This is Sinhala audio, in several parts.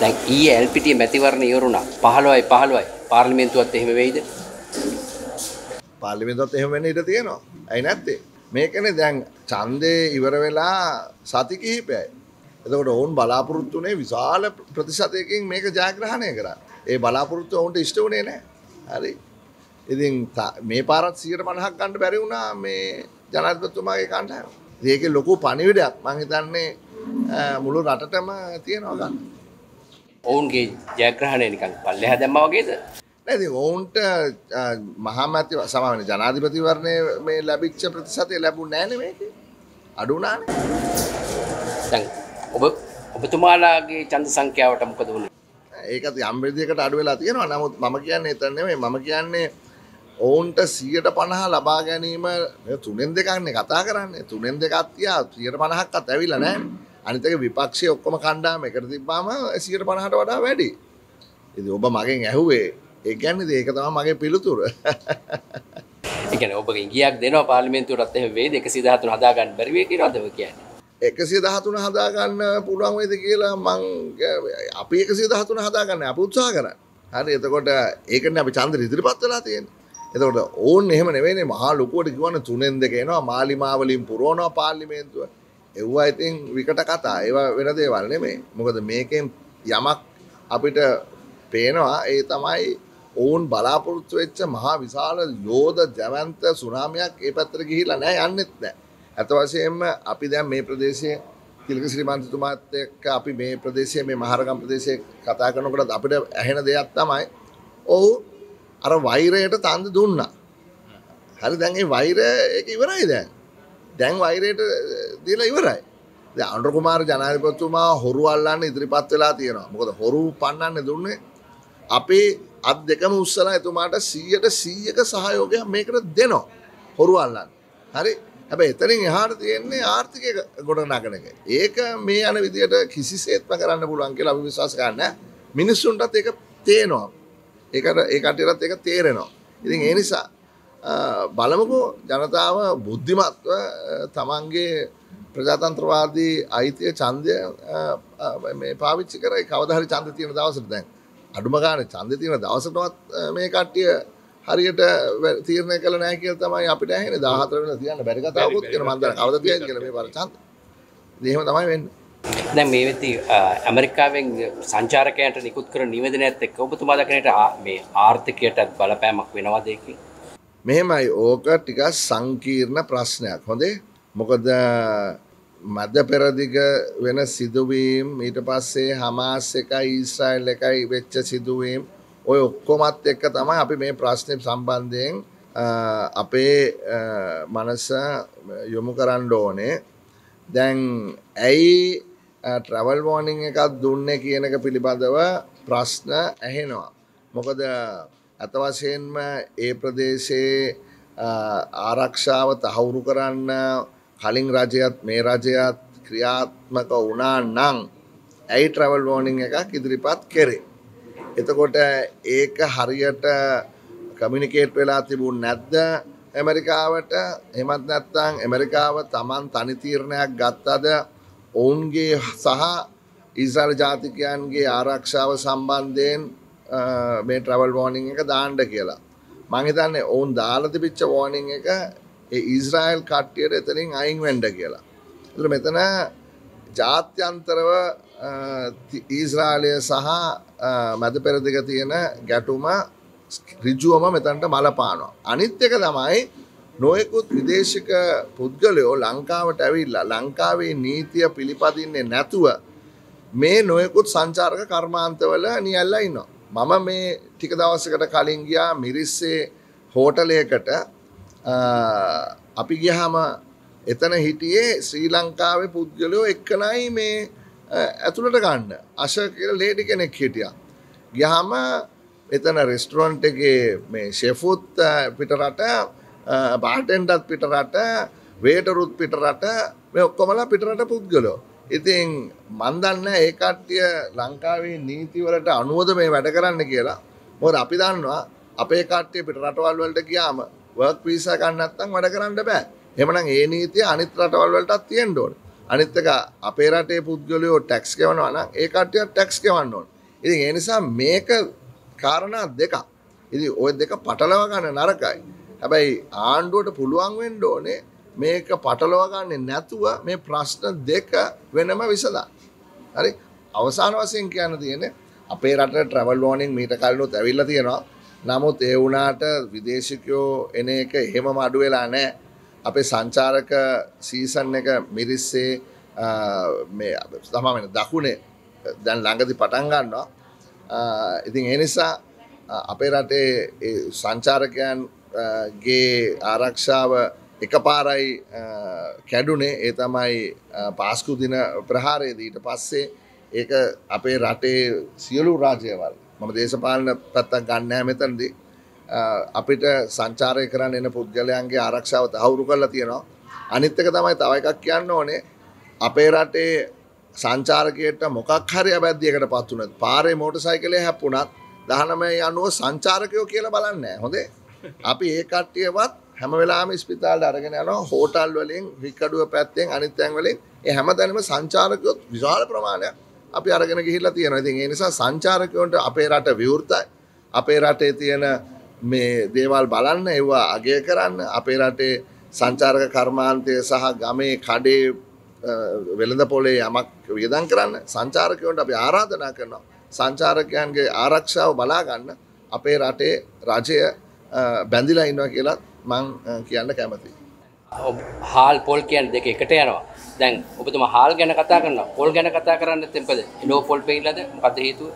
දැන් ඊයේ එල්පිටියේ මැතිවරණ ඉවරුණා 15යි 15යි පාර්ලිමේන්තුවත් එහෙම වෙයිද පාර්ලිමේන්තුවත් එහෙම වෙන්න ඉඩ තියෙනවා ඇයි නැත්තේ මේකනේ දැන් ඡන්දේ ඉවර වෙලා සති කිහිපයයි එතකොට ඔවුන් බලාපොරොත්තු වුණේ විශාල ප්‍රතිශතයකින් මේක ජයග්‍රහණය කරා ඒ බලාපොරොත්තු ඔවුන්ට ඉෂ්ට වුණේ නැහැ හරි ඉතින් මේ පාරත් 150ක් ගන්න බැරි වුණා මේ ජනාධිපතිතුමාගේ කණ්ඩායම ඒකේ ලොකු පණිවිඩයක් මං හිතන්නේ මුළු රටටම තියෙනවා ගන්න ඔවුන්ගේ ජයග්‍රහණය නිකන් පල්ලෙහා දැම්මා වගේද? නැති ඔවුන්ට මහාමැති සමාවෙන ජනාධිපතිවරණය මේ ලැබිච්ච ප්‍රතිශතය ලැබුණේ නැහැ මේකේ. අඩු වුණානේ. දැන් ඔබ ඔබතුමාලාගේ ඡන්ද සංඛ්‍යාවට මොකද වුනේ? ඒකත් යම් විදිහකට අඩු වෙලා තියෙනවා. නමුත් මම කියන්නේ එතන නෙමෙයි. මම කියන්නේ ඔවුන්ට 150 ලබා ගැනීම තුනෙන් දෙකක්නේ කතා කරන්නේ. තුනෙන් දෙකක් තියා 150ක්වත් ඇවිල්ලා නැහැ. අනිතක විපක්ෂය ඔක්කොම කණ්ඩාම එකට තිබ්බාම සිට පණහට වඩා වැඩි ඉති ඔබ මගෙන් ඇහුවේ ඒගැන්න ඒක තම මගේ පිළිතුර එකන ඔබ ගියක් දෙන පාලිමෙන්තුරත් වේ එක සිදහතු හදාගන්න බැරිවේ රදව කියන්න එකසි දහතුන හදාගන්න පුළුවන් වෙද කියලා මං අපි එකසි දහතුන හදාගන්න අප උත්සා කරන්න හරි එතකොට ඒකන අපි චන්ද ඉදිරිපත් වෙලා තියෙන එතකොට ඕන් එහෙම නෙවෙේ මහා ලොකුවට කිවන්න තුනෙන් දෙක එනවා මාලිමාවලින් පුරුවනවා පාලිමේන්තුව එව්වා ඉතින් විකට කතා ඒවා වෙන දේවල් නෙමෙයි. මොකද මේකෙන් යමක් අපිට පේනවා ඒ තමයි ඔවුන් බලාපොරොත්තු වෙච්ච මහා විශාල යෝධ ජවන්ත සුනාමියක් ඒ පැත්තට ගිහිලා නැහැ යන්නෙත් නැහැ. අත වශයෙන්ම අපි දැන් මේ ප්‍රදේශයේ තිලක ශ්‍රීමන්තතුමාත් එක්ක අපි මේ ප්‍රදේශයේ මේ මහරගම් ප්‍රදේශයේ කතා කරනකොට අපිට ඇහෙන දෙයක් තමයි ඔව් අර වෛරයට තන්ද දුන්නා. හරි දැන් ඒ වෛරය ඒක ඉවරයි දැන්. දැන් වෛරයට දීලා ඉවරයි. දැන් අනුර කුමාර ජනාධිපතිතුමා හොරු අල්ලන්න ඉදිරිපත් වෙලා තියෙනවා. මොකද හොරු පන්නන්න දුන්නේ අපේ අත් දෙකම උස්සලා එතුමාට 100ට 100ක සහයෝගයක් මේකට දෙනවා. හොරු අල්ලන්න. හරි. හැබැයි එතනින් එහාට තියෙන්නේ ආර්ථිකය ගොඩනගන එක. ඒක මේ යන විදියට කිසිසේත්ම කරන්න පුළුවන් කියලා අපි විශ්වාස කරන්නේ මිනිස්සුන්ටත් ඒක තේනවා. ඒකට ඒ කට්ටියටත් ඒක තේරෙනවා. ඉතින් ඒ නිසා බලමකෝ ජනතාව බුද්ධිමත්ව තමන්ගේ ප්‍රජාතන්ත්‍රවාදී අයිතිය චන්දය පාවිච්චි කරයි කවදහරි චන්ද තියෙන දවසට දැන් අඩුමගාන චන්ද තියෙන දවසටවත් මේ කට්ටිය හරියට තීරණය කළ නෑ කියල තමයි අපිට ඇහෙන දාහතර වෙන තියන්න බැරිකතාවකුත් කියන මන්දර කවද තියන් කියල මේ පරචන්ද දෙහෙම තමයි වෙන්න දැන් මේ වෙති ඇමරිකාවෙන් සංචාරකයන්ට නිකුත් කර නිවදනයත් එක්ක ඔබතුමා දකිනට මේ ආර්ථිකයටත් බලපෑමක් වෙනවාදයකින් මෙහෙමයි ඕක ටිකක් සංකීර්ණ ප්‍රශ්නයක් හොඳේ මොකද මධ්‍ය පෙරදිග වෙන සිදුවීම් ඊට පස්සේ හමාස් එකයි ඊස්රායිල් එකයි වෙච්ච සිදුවීම් ඔය ඔක්කොමත් එක්ක තමයි අපි මේ ප්‍රශ්නය සම්බන්ධයෙන් අපේ මනස යොමු කරන්න ඕනේ දැන් ඇයි ට්‍රවල් වෝනිං එකක් දුන්නේ කියන එක පිළිබඳව ප්‍රශ්න ඇහෙනවා මොකද අතවශයෙන්ම ඒ ප්‍රදේශයේ ආරක්ෂාව තහවුරු කරන්න කලින් රජයත් මේ රජයත් ක්‍රියාත්මක වුණා නම් ඇයි ට්‍රවල් වෝනිින් එකක් ඉදිරිපත් කෙරේ. එතකොට ඒක හරියට කමිනිකේට් වෙලා තිබුණ නැද්ද ඇමරිකාවට එමත් නැත්තං ඇමරිකාව තමන් තනිතීරණයක් ගත්තද ඔවුන්ගේ සහ ඉස්රාල් ජාතිකයන්ගේ ආරක්ෂාව සම්බන්ධයෙන් මේ ට්‍රවල් වෝනිං එක දාණ්ඩ කියලා මංහිතන්නේ ඔවුන් දාලතිපිච්ච වෝනිං එක ඉස්රායිල් කට්ටියට එතනින් අයින් වෙන්ඩ කියලා තුර මෙතන ජාත්‍යන්තරව ඊස්රාලය සහ මැද පෙරදික තියෙන ගැටුම රිජුවම මෙතන්ට මලපානවා අනිත්්‍යක තමයි නොයෙකුත් විදේශික පුද්ගලයෝ ලංකාවට ඇවිල්ලා ලංකාවේ නීතිය පිළිපදින්නේ නැතුව මේ නොයෙකුත් සංචාර්ක කර්මාන්තවල නියල්ලා ඉන්නවා මම මේ ටික දවසකට කලින් ගියා මිරිස්සේ හෝටලයකට අපි ගියහම එතන හිටියේ ශ්‍රී ලංකාවේ පුද්ගලයෝ එක්කනයි මේ ඇතුළට ගන්න අශ කියලා ලේඩි කෙනෙක් හිටියා. ගියාම එතන රෙස්ටරන්ට් එකේ මේ ෂෙෆුත් පිටරට බාටෙන්ඩත් පිටරට වේටරුත් පිටරට මේ ඔක්කොමලා පිටරට පුද්ගලෝ ඉතින් මන්දන්න ඒ කට්ටිය ලංකාවේ නීතිවලට අනුවද මේ වැඩ කරන්න කියලා මොකද අපි දන්නවා අපේ කට්ටිය පිට රටවල් වලට ගියාම වර්ක් වීසා ගන්න නැත්නම් වැඩ කරන්න බෑ. එහෙමනම් ඒ නීතිය අනිත් රටවල් වලටත් තියෙන්න ඕනේ. අනිත් එක අපේ රටේ පුද්ගලයෝ ටැක්ස් ගෙවනවා නම් ඒ කට්ටිය ටැක්ස් ගෙවන්න ඕනේ. ඉතින් ඒ නිසා මේක කාරණා දෙකක්. ඉතින් ওই දෙක පටලවා ගන්න නරකයි. හැබැයි ආණ්ඩුවට පුළුවන් වෙන්න ඕනේ මේක පටලවගන්න නැතුව මේ ප්‍රශ්න දෙක වෙනම විසදා. හරි අවසාන වසයෙන් කියන්න තියෙන අපේ රට ට්‍රවල් ෝනිින් මීට කල්ලු ඇැවිල්ල තියෙනවා නමුත් ඒ වුනාට විදේශිකයෝ එන එක එහෙම මඩුවෙලා නෑ අපේ සංචාරක සීසන් එක මිරිස්සේ තමමෙන දකුණේ දැන් ළඟති පටන්ගන්නවා ඉතින් එනිසා අපේ රටේ සංචාරකයන්ගේ ආරක්ෂාව එක පාරයි කැඩුනේ ඒ තමයි පාස්කු දින ප්‍රහාරයදීට පස්සේ ඒ අපේ රටේ සියලු රාජයවල් මම දේශපාලන පත්තක් ගන්නෑ මෙතන්දි අපිට සංචාරය කරන්න එන පුද්ගලයන්ගේ ආරක්ෂාව තහවුරු කරලා තියෙනවා අනිත්තක තමයි තව එකක් කියන්න ඕනේ අපේ රටේ සංචාරකයට මොකක් හරි අබැද්දියකට පත් වුණත් පාරේ මෝටර් සයිකලය හැප්පුණත් 19 අනුව සංචාරකයෝ කියලා බලන්නේ නැහැ හොඳේ අපි ඒ කට්ටියවත් හැම වෙලාම ස්පිතාලට අරගෙන යනවා හෝටල් වලින් විකඩුව පැත්තෙන් අනිත් තැන් වලින් ඒ හැමතැනම සංචාරකයොත් විශාල ප්‍රමාණයක් අපි අරගෙන ගිහිල්ලා තියෙනවා. ඉතින් ඒ නිසා සංචාරකයන්ට අපේ රට විවෘතයි. අපේ රටේ තියෙන මේ දේවල් බලන්න ඒවා අගය කරන්න අපේ රටේ සංචාරක කර්මාන්තය සහ ගමේ කඩේ වෙළඳ පොලේ යමක් වියදම් කරන්න සංචාරකයන්ට අපි ආරාධනා කරනවා. සංචාරකයන්ගේ ආරක්ෂාව බලා ගන්න අපේ රටේ රජය බැඳිලා ඉන්නවා කියලා මං කියන්න කැමති. හාල් පොල් කියන් දෙක එකට යනවා දැන් ඔබතුම හාල් ගැන කතා කරන්න පොල් ගැන කතා කරන්න තෙපද නෝ පොල් පෙහිලද කත හේතුව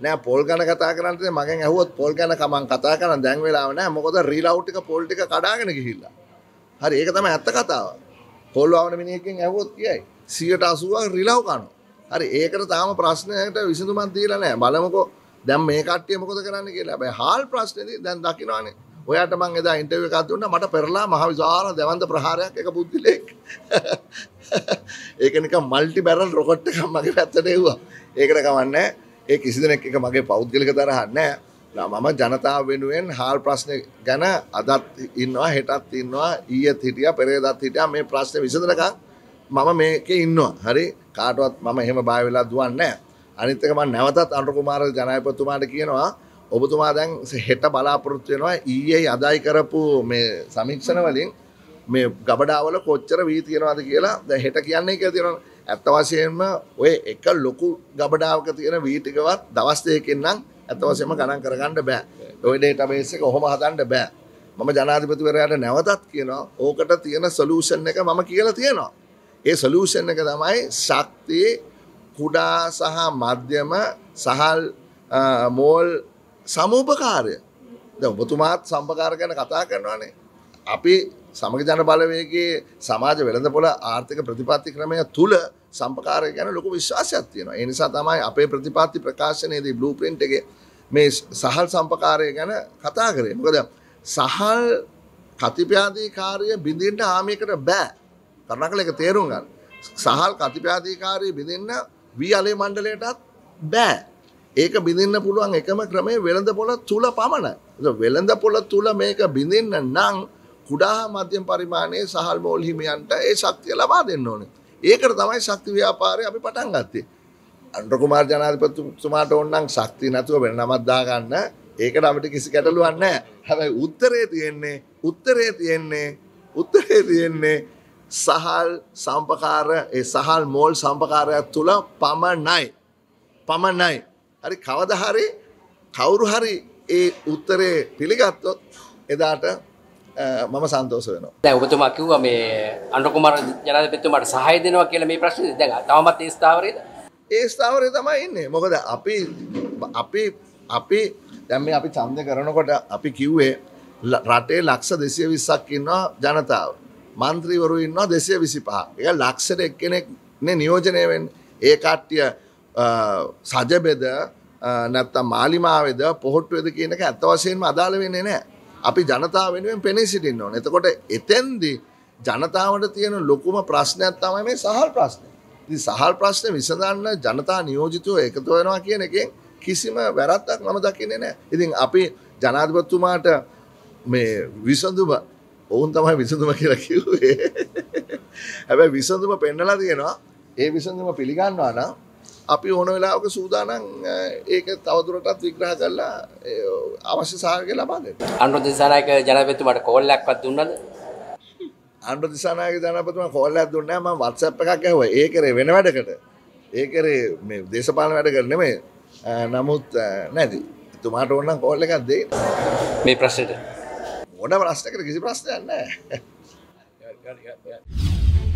නෑ පොල් ගැන කතා කරන්නට මගෙන් ඇහුවත් පොල් ගැන කමන් කතා කරන්න දැන් වෙලාව නෑ මොකද රීලව්ටික පොල්ටික කඩාගෙන ගිහිල්ලා හරි ඒක තම ඇත්ත කතාව පොල් වවන මිනිහකින් ඇහුවොත් කියයි සියට අසුවක් රිලව් කනු හරි ඒකට තාම ප්‍රශ්නයට විසඳුමක් දීලා නෑ බලමුකෝ දැන් මේ කට්ටිය මොකද කරන්න කියලා හැබැයි හාල් ප්‍රශ්නේදී දැන් දකින්නවානේ ඔයාට මං එදා ඉන්ටර්වයු එකක් දුන්නා මට පෙරලා මහ විශාල දවන්ත ප්‍රහාරයක් එක බුද්ධිලෙක් ඒක නිකන් මල්ටි බැරල් රොකට් එකක් මගේ පැත්තට එව්වා ඒකට කමන්නේ ඒ කිසි දෙනෙක් එක මගේ පෞද්ගලික තරහක් නැහැ මම ජනතාව වෙනුවෙන් හාල් ප්‍රශ්න ගැන අදත් ඉන්නවා හෙටත් ඉන්නවා ඊයේත් හිටියා පෙරේදාත් හිටියා මේ ප්‍රශ්නේ විසඳනකම් මම මේකේ ඉන්නවා හරි කාටවත් මම එහෙම බය වෙලා දුවන්නේ නැහැ අනිත් එක මම නැවතත් අනුර කුමාර ජනාධිපතිතුමාට කියනවා ඔබතුමා දැන් හෙට බලාපොරොත්තු වෙනවා ඊයේ අදායි කරපු මේ සමීක්ෂණ වලින් මේ ගබඩාවල කොච්චර වී තියෙනවාද කියලා දැන් හෙට කියන්නේ කියලා තියෙනවා. ඇත්ත වශයෙන්ම ඔය එක ලොකු ගබඩාවක තියෙන වී ටිකවත් දවස් දෙකකින් නම් ඇත්ත වශයෙන්ම ගණන් කරගන්න බෑ. ඔය ඩේටාබේස් එක ඔහොම හදන්න බෑ. මම ජනාධිපතිවරයාට නැවතත් කියනවා ඕකට තියෙන සොලියුෂන් එක මම කියලා තියෙනවා. ඒ සොලියුෂන් එක තමයි ශක්තිය කුඩා සහ මධ්‍යම සහල් මෝල් සමූපකාරය ද ඔබතුමාත් සම්පකාර ගැන කතා කරනවානේ. අපි සමග ජන බලවේගේ සමාජ වෙළඳ පොළ ආර්ථික ප්‍රතිපත්ති ක්‍රමය තුළ සම්පකාරය ගැන ලොකු විශ්වාසයක් තියෙනවා. ඒ නිසා තමයි අපේ ප්‍රතිපත්ති ප්‍රකාශනයේදී බ්ලූප්‍රින්ට් එකේ මේ සහල් සම්පකාරය ගැන කතා කරේ. මොකද සහල් කතිපාධිකාරිය බිඳින්න ආමයකට බෑ. කරනකල එක තේරුම් ගන්න. සහල් කතිපාධිකාරිය බිඳින්න වී අලේ මණ්ඩලයටත් බෑ. ඒක බිඳන්න පුළුවන් එකම ක්‍රමේ වෙළඳ පොළ තුළ පමණයි. වෙළඳ පොළ තුළ මේක බිඳන්න නං කුඩා මධ්‍යම් පරිමාණයේ සහල් මෝල් හිමියන්ට ඒ ශක්තිය ලබා දෙන්න ඕනේ. ඒකට තමයි ශක්ති ව්‍යාපාරය අපි පටන් ගත්තේ. අනුර කුමාර ජනාධිපතිතුමාට ඕනනම් ශක්තිය නැතුව වෙන නමක් දාගන්න ඒකට අපිට කිසි ගැටලුවක් නැහැ. හැබැයි උත්තරේ තියෙන්නේ උත්තරේ තියෙන්නේ උත්තරේ තියෙන්නේ සහල් සම්පකාර ඒ සහල් මෝල් සම්පකාරයක් තුල පමණයි. පමණයි. හරි කවදහරි කවුරු හරි ඒ උත්තරේ පිළිගත්තොත් එදාට මම සන්තෝස වෙනවා. දැන් ඔබතුමා කිව්වා මේ අනුකුමාර ජනාධිපතිතුමාට සහාය දෙනවා කියලා මේ ප්‍රශ්නේ දැන් තවමත් ඒ ස්ථාවරේද? ඒ ස්ථාවරේ තමයි ඉන්නේ. මොකද අපි අපි අපි දැන් මේ අපි ඡන්ද කරනකොට අපි කිව්වේ රටේ ලක්ෂ 220ක් ඉන්නවා ජනතාව. മന്ത്രിවරු ඉන්නවා 225. ඒක ලක්ෂයට එක්කෙනෙක් නේ නියෝජනය වෙන්නේ. ඒ කට්ටිය සජබෙද නැත්තම් මාලිමාවේද පොහොට්ටුවද කියනක ඇත්ත වශයෙන්ම අදාළ වෙන්නේ නෑ. අපි ජනතාව වෙනුවෙන් පෙනී සිටින්න ඕන. එතකොට එතෙන්දි ජනතාවට තියෙන ලොකුම ප්‍රශ්නයක් තමයි මේ සහල් ප්‍රශ්නය. ඉතින් සහල් ප්‍රශ්නේ විසඳන්න ජනතා නියෝජිතයෝ එකතු වෙනවා කියන එකෙන් කිසිම වැරද්දක් මම දකින්නේ නැහැ. ඉතින් අපි ජනාධිපතිතුමාට මේ විසඳුම ඔවුන් තමයි විසඳුම කියලා කිව්වේ. හැබැයි විසඳුම පෙන්නලා තියෙනවා. ඒ විසඳුම පිළිගන්නවා නම් අපි ඕන වෙලාවක සූදානම් ඒක තවදුරටත් විග්‍රහ කරලා අවශ්‍ය සහයෝගය ලබා දෙන්න. අනුර දිසානායක ජනාධිපතිතුමාට කෝල් එකක්වත් දුන්නද? අනුර දිසානායක ජනාධිපතිතුමා කෝල් එකක් දුන්නේ නැහැ මම WhatsApp එකක් ඇහුවා. ඒ කරේ වෙන වැඩකට. ඒ කරේ මේ දේශපාලන වැඩ කර නෙමෙයි. නමුත් නැති. එතුමාට ඕන නම් කෝල් එකක් දෙන්න. මේ ප්‍රශ්නෙට මොන ප්‍රශ්නකට කිසි ප්‍රශ්නයක් නැහැ.